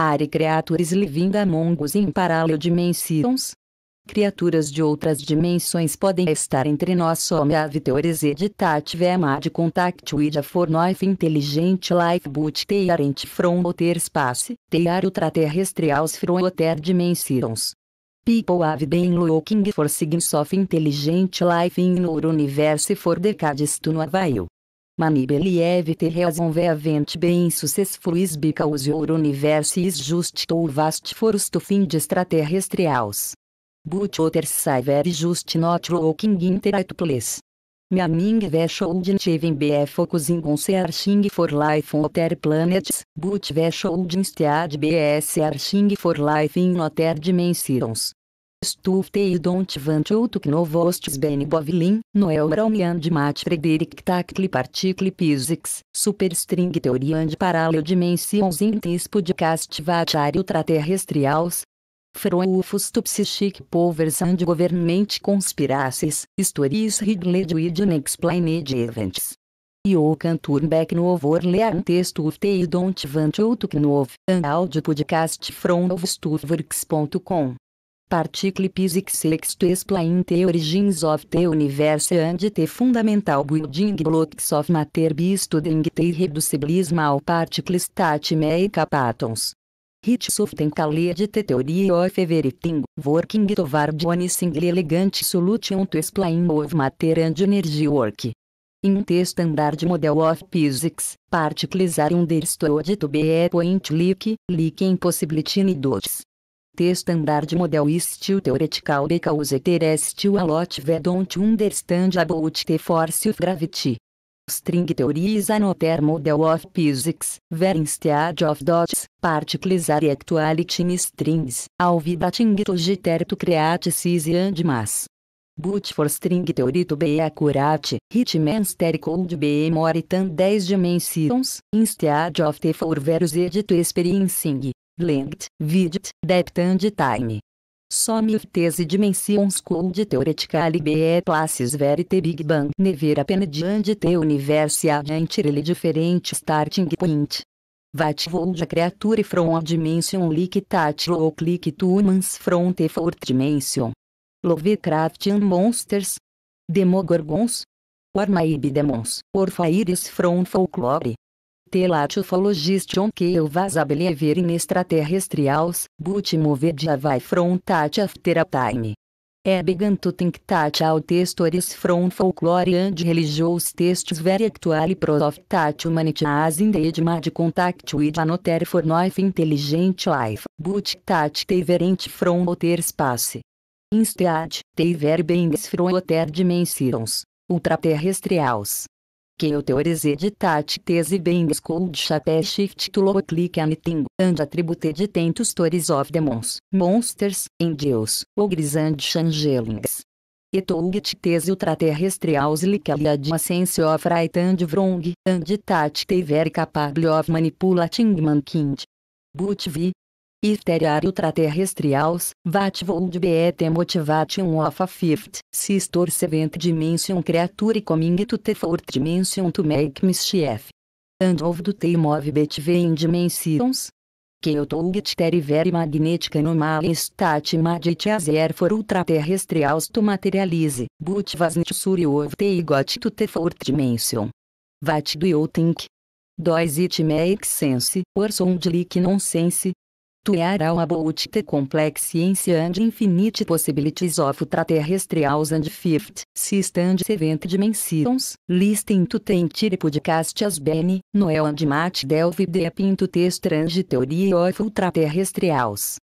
Are creatures living among us in parallel dimensions? Criaturas de outras dimensões podem estar entre nós some have theories editative de contact with a for life intelligent life but they aren't from outer space, they are ultraterrestrials from outer dimensions. People have been looking for signs of intelligent life in our universe for decades to no avail. Manibeliev ter reason veavente bem successfuis because your universe is just vast for fim de extraterrestrials. But others say very just not looking into right place. Meaning the shouldn't even be focusing on searching for life on other planets, but the Stead instead be searching for life in other dimensions. Stufte e don't want you to know vostis ben bovilin, noel brownian de mat Frederic Tactile particle physics, superstring teoria and Paralel dimensions in tispo de castivatar ultraterrestrials, Froufus to psychic powers and government conspiracies, stories read with unexplained events. You can turn back no overlean text of don't want you to know, an áudio podcast from ofstuffworks.com. Particle physics sexto explain the origins of the universe and the fundamental building blocks of matter be studying the reducibilism of particles that make up atoms. Hits of the the theory of everything, working toward one single elegant solution to explain of matter and energy work. In the standard model of physics, particles are understood to be a point leak, leak impossibility dots the standard model is still theoretical because there is still a lot we don't understand about the force of gravity. String theory is another model of physics, where instead of dots, particles are actually in strings, batting to jitter to create size and mass. But for string theory to be accurate, it means there could be more than 10 dimensions, instead of the four values to experiencing length, width, depth and time. Some of these dimensions could theoretically be classes where the Big Bang never happened and the universe had entirely different starting point. What would a creature from a dimension like that look like to humans from the fourth dimension? Lovecraftian monsters? Demogorgons? Or maybe demons, or fairies from folklore? Telatio phologistion que eu vasabeliever in extraterrestrials, but movedia vai frontat after a time. Ebeganto tinctat ao textores from folklore and religious textos very actual proftat humanity as in the de contact with anoter for noif intelligent life, but tat verent from outer space. Instead, ver beings from outer dimensions, ultraterrestrials que eu teorize tate tese bem school de chapé shift to low click anything and de tento stories of demons, monsters, angels, ogres and changelings. Etougt tese ultraterrestrials licalia sense of right and wrong, and tate very capable of manipulating mankind. But vi, Iterar ultraterrestrials, Vatvold BET motivation of a fifth, sister seventh dimension creature coming to the fourth dimension to make mischief. And of the time of BTV in dimensions, Keotogit very magnetic anomaly stat as air for ultraterrestrials to materialize, but vasnit surio of the got to the fourth dimension. Vat do you think? Does it make sense, or sound like nonsense? are about the complex science and infinite possibilities of ultraterrestrials and fifth and seventh dimensions, listen to the tipo entire podcast as Ben, Noel and Matt delve deep into the strange theory of ultraterrestrials.